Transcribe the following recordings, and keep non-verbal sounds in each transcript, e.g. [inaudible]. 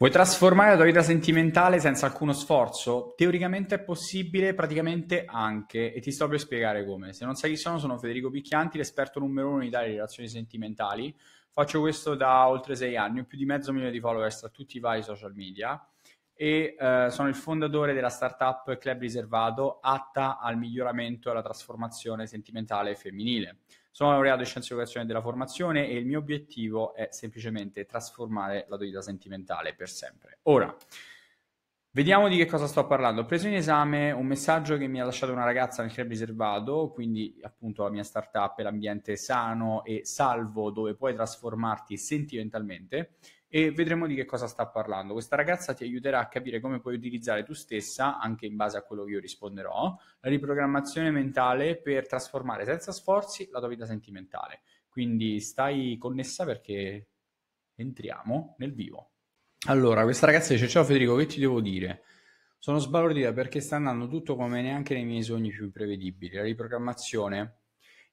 Vuoi trasformare la tua vita sentimentale senza alcuno sforzo? Teoricamente è possibile, praticamente anche, e ti sto per spiegare come. Se non sai chi sono, sono Federico Picchianti, l'esperto numero uno in Italia di relazioni sentimentali. Faccio questo da oltre sei anni, ho più di mezzo milione di follower su tutti i vari social media e eh, sono il fondatore della startup Club Riservato atta al miglioramento e alla trasformazione sentimentale femminile. Sono laureato in scienze educazione della formazione e il mio obiettivo è semplicemente trasformare la tua sentimentale per sempre. Ora, Vediamo di che cosa sto parlando. Ho preso in esame un messaggio che mi ha lasciato una ragazza nel club riservato, quindi appunto la mia startup è l'ambiente sano e salvo dove puoi trasformarti sentimentalmente e vedremo di che cosa sta parlando. Questa ragazza ti aiuterà a capire come puoi utilizzare tu stessa, anche in base a quello che io risponderò, la riprogrammazione mentale per trasformare senza sforzi la tua vita sentimentale. Quindi stai connessa perché entriamo nel vivo. Allora, questa ragazza dice: Ciao Federico, che ti devo dire? Sono sbalordita perché sta andando tutto come neanche nei miei sogni più imprevedibili. La riprogrammazione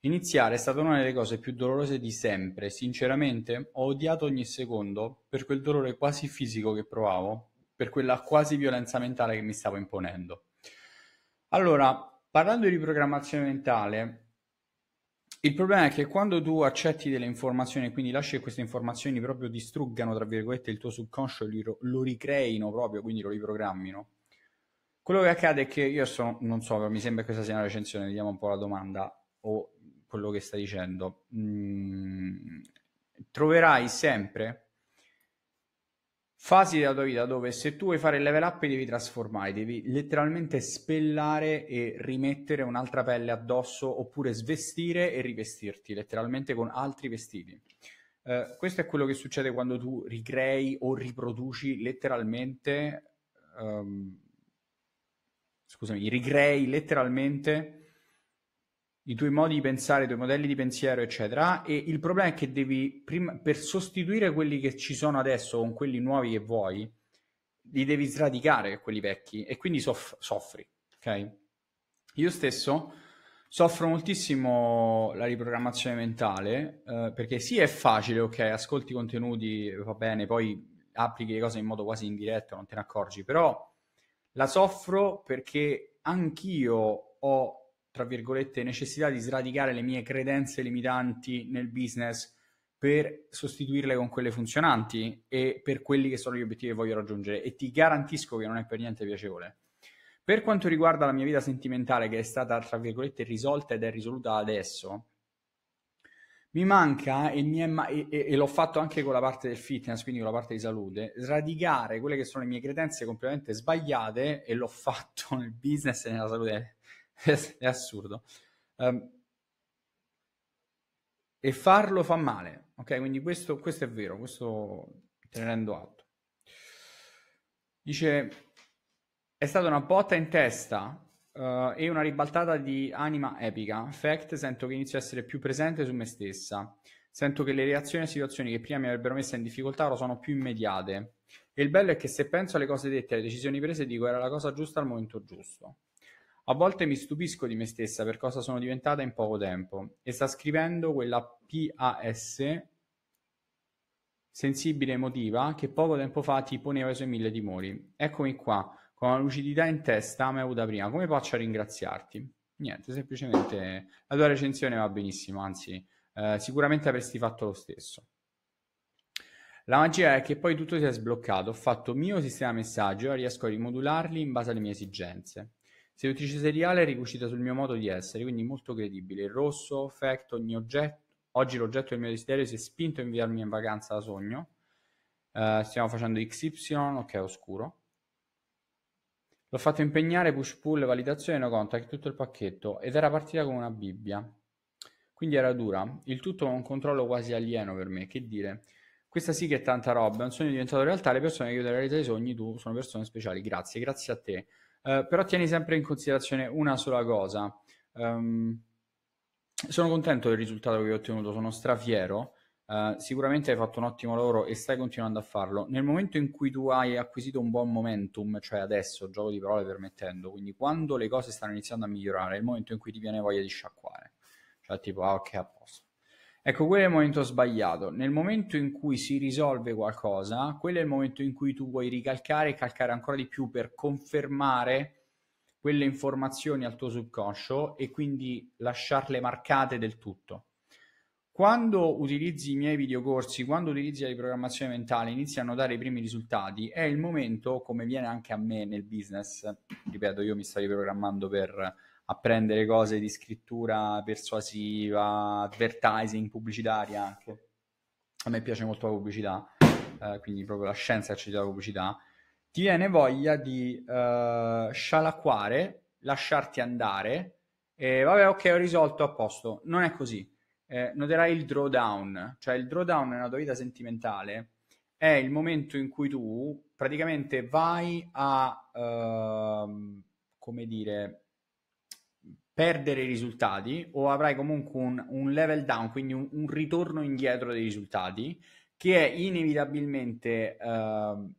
Iniziare è stata una delle cose più dolorose di sempre, sinceramente ho odiato ogni secondo per quel dolore quasi fisico che provavo, per quella quasi violenza mentale che mi stavo imponendo. Allora, parlando di riprogrammazione mentale, il problema è che quando tu accetti delle informazioni, quindi lasci che queste informazioni proprio distruggano, tra virgolette, il tuo subconscio, lo, lo ricreino proprio, quindi lo riprogrammino, quello che accade è che io sono, non so, mi sembra che questa sia una recensione, vediamo un po' la domanda, o quello che stai dicendo. Mm, troverai sempre fasi della tua vita dove se tu vuoi fare il level up devi trasformare, devi letteralmente spellare e rimettere un'altra pelle addosso oppure svestire e rivestirti letteralmente con altri vestiti. Uh, questo è quello che succede quando tu ricrei o riproduci letteralmente, um, scusami, ricrei letteralmente i tuoi modi di pensare, i tuoi modelli di pensiero, eccetera. E il problema è che devi, prima, per sostituire quelli che ci sono adesso con quelli nuovi che vuoi, li devi sradicare quelli vecchi e quindi soff- soffri, ok? Io stesso soffro moltissimo la riprogrammazione mentale eh, perché sì è facile, ok, ascolti i contenuti, va bene, poi applichi le cose in modo quasi indiretto, non te ne accorgi, però la soffro perché anch'io ho tra virgolette, necessità di sradicare le mie credenze limitanti nel business per sostituirle con quelle funzionanti e per quelli che sono gli obiettivi che voglio raggiungere e ti garantisco che non è per niente piacevole. Per quanto riguarda la mia vita sentimentale che è stata tra virgolette risolta ed è risoluta adesso, mi manca e, mi ma- e-, e l'ho fatto anche con la parte del fitness, quindi con la parte di salute, sradicare quelle che sono le mie credenze completamente sbagliate e l'ho fatto nel business e nella salute [laughs] è assurdo. Um, e farlo fa male, ok? Quindi questo, questo è vero, questo te ne rendo alto. Dice, è stata una botta in testa uh, e una ribaltata di anima epica. Fact, sento che inizio a essere più presente su me stessa. Sento che le reazioni a situazioni che prima mi avrebbero messa in difficoltà ora sono più immediate. E il bello è che se penso alle cose dette, alle decisioni prese, dico era la cosa giusta al momento giusto. A volte mi stupisco di me stessa per cosa sono diventata in poco tempo. E sta scrivendo quella PAS sensibile emotiva che poco tempo fa ti poneva i suoi mille timori. Eccomi qua, con la lucidità in testa mai avuta prima. Come faccio a ringraziarti? Niente, semplicemente la tua recensione va benissimo, anzi, eh, sicuramente avresti fatto lo stesso. La magia è che poi tutto si è sbloccato, ho fatto mio sistema messaggio e riesco a rimodularli in base alle mie esigenze. Sedutrice seriale ricucita sul mio modo di essere, quindi molto credibile. Il rosso, fact, ogni oggetto. Oggi l'oggetto del mio desiderio si è spinto a inviarmi in vacanza da sogno. Uh, stiamo facendo XY, ok, oscuro. L'ho fatto impegnare, push pull, validazione, no contact, tutto il pacchetto ed era partita come una bibbia. Quindi era dura. Il tutto con un controllo quasi alieno per me. Che dire? Questa sì che è tanta roba, è un sogno diventato realtà, le persone che aiutano a realizzare i sogni, tu sono persone speciali. Grazie, grazie a te. Eh, però tieni sempre in considerazione una sola cosa. Um, sono contento del risultato che hai ottenuto, sono strafiero. Uh, sicuramente hai fatto un ottimo lavoro e stai continuando a farlo. Nel momento in cui tu hai acquisito un buon momentum, cioè adesso, gioco di parole permettendo, quindi quando le cose stanno iniziando a migliorare, è il momento in cui ti viene voglia di sciacquare. Cioè tipo, ah ok, a posto Ecco, quello è il momento sbagliato. Nel momento in cui si risolve qualcosa, quello è il momento in cui tu vuoi ricalcare e calcare ancora di più per confermare quelle informazioni al tuo subconscio e quindi lasciarle marcate del tutto. Quando utilizzi i miei videocorsi, quando utilizzi la riprogrammazione mentale, iniziano a dare i primi risultati, è il momento, come viene anche a me nel business, ripeto, io mi sto riprogrammando per apprendere cose di scrittura persuasiva, advertising, pubblicitaria anche. A me piace molto la pubblicità, eh, quindi proprio la scienza che c'è la pubblicità. Ti viene voglia di eh, scialacquare, lasciarti andare e vabbè, ok, ho risolto a posto. Non è così. Eh, noterai il drawdown, cioè il drawdown nella tua vita sentimentale è il momento in cui tu praticamente vai a, ehm, come dire, perdere i risultati o avrai comunque un, un level down, quindi un, un, ritorno indietro dei risultati che è inevitabilmente eh,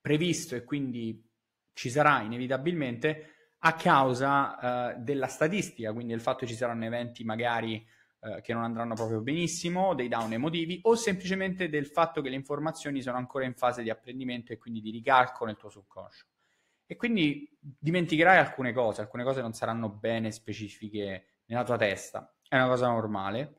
previsto e quindi ci sarà inevitabilmente a causa eh, della statistica, quindi del fatto che ci saranno eventi magari eh, che non andranno proprio benissimo, dei down emotivi o semplicemente del fatto che le informazioni sono ancora in fase di apprendimento e quindi di ricalco nel tuo subconscio e quindi dimenticherai alcune cose, alcune cose non saranno bene specifiche nella tua testa, è una cosa normale.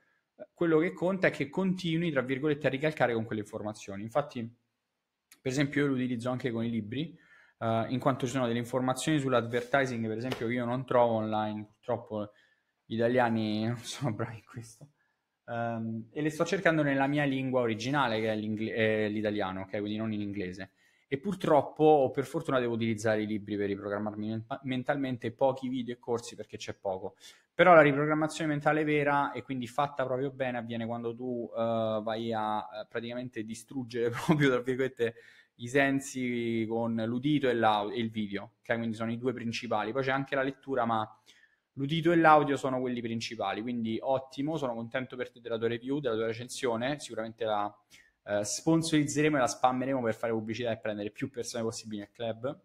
Quello che conta è che continui, tra virgolette, a ricalcare con quelle informazioni. Infatti, per esempio, io lo utilizzo anche con i libri, uh, in quanto ci sono delle informazioni sull'advertising, per esempio, che io non trovo online, purtroppo gli italiani [laughs] non sono bravi in questo. Um, e le sto cercando nella mia lingua originale, che è eh, l'italiano, ok? Quindi non in inglese e purtroppo o per fortuna devo utilizzare i libri per riprogrammarmi mentalmente, pochi video e corsi perché c'è poco. Però la riprogrammazione mentale vera e quindi fatta proprio bene avviene quando tu uh, vai a uh, praticamente distruggere [laughs] proprio, tra virgolette, i sensi con l'udito e, e il video, okay? quindi sono i due principali. Poi c'è anche la lettura, ma l'udito e l'audio sono quelli principali, quindi ottimo, sono contento per te della tua review, della tua recensione, sicuramente la eh, sponsorizzeremo e la spammeremo per fare pubblicità e prendere più persone possibili nel club.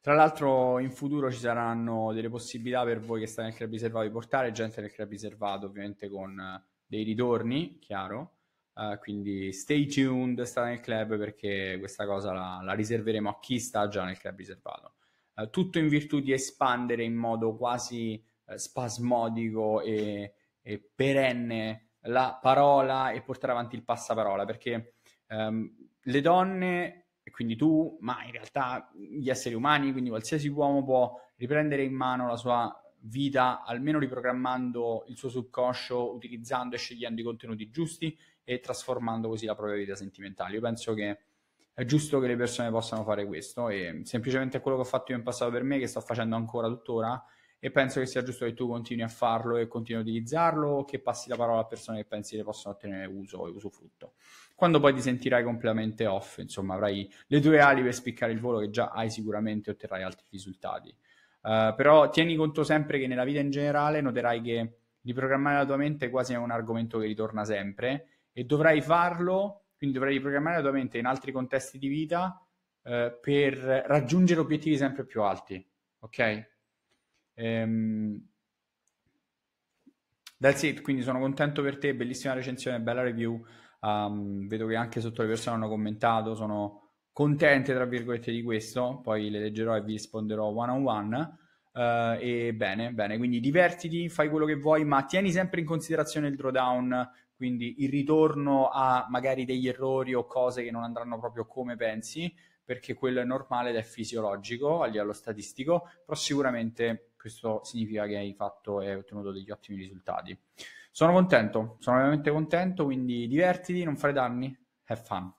Tra l'altro in futuro ci saranno delle possibilità per voi che state nel club riservato di portare gente nel club riservato, ovviamente con eh, dei ritorni, chiaro. Uh, quindi stay tuned, state nel club perché questa cosa la, la riserveremo a chi sta già nel club riservato. Uh, tutto in virtù di espandere in modo quasi uh, spasmodico e, e perenne la parola e portare avanti il passaparola, perché um, le donne, e quindi tu, ma in realtà gli esseri umani, quindi qualsiasi uomo può riprendere in mano la sua vita, almeno riprogrammando il suo subconscio, utilizzando e scegliendo i contenuti giusti e trasformando così la propria vita sentimentale. Io penso che è giusto che le persone possano fare questo e semplicemente quello che ho fatto io in passato per me, che sto facendo ancora tuttora, e penso che sia giusto che tu continui a farlo e continui a utilizzarlo, o che passi la parola a persone che pensi ne possano ottenere uso e usufrutto. Quando poi ti sentirai completamente off, insomma, avrai le tue ali per spiccare il volo che già hai sicuramente e otterrai altri risultati. Uh, però tieni conto sempre che nella vita in generale noterai che riprogrammare la tua mente quasi è un argomento che ritorna sempre e dovrai farlo, quindi dovrai riprogrammare la tua mente in altri contesti di vita eh, per raggiungere obiettivi sempre più alti, ok? Ehm, that's it, quindi sono contento per te, bellissima recensione, bella review. Um, vedo che anche sotto le persone hanno commentato, sono contente tra virgolette di questo, poi le leggerò e vi risponderò one on one. Uh, e bene, bene, quindi divertiti, fai quello che vuoi, ma tieni sempre in considerazione il drawdown, quindi il ritorno a magari degli errori o cose che non andranno proprio come pensi, perché quello è normale ed è fisiologico a livello statistico, però sicuramente questo significa che hai fatto e hai ottenuto degli ottimi risultati. Sono contento, sono veramente contento, quindi divertiti, non fare danni, have fun.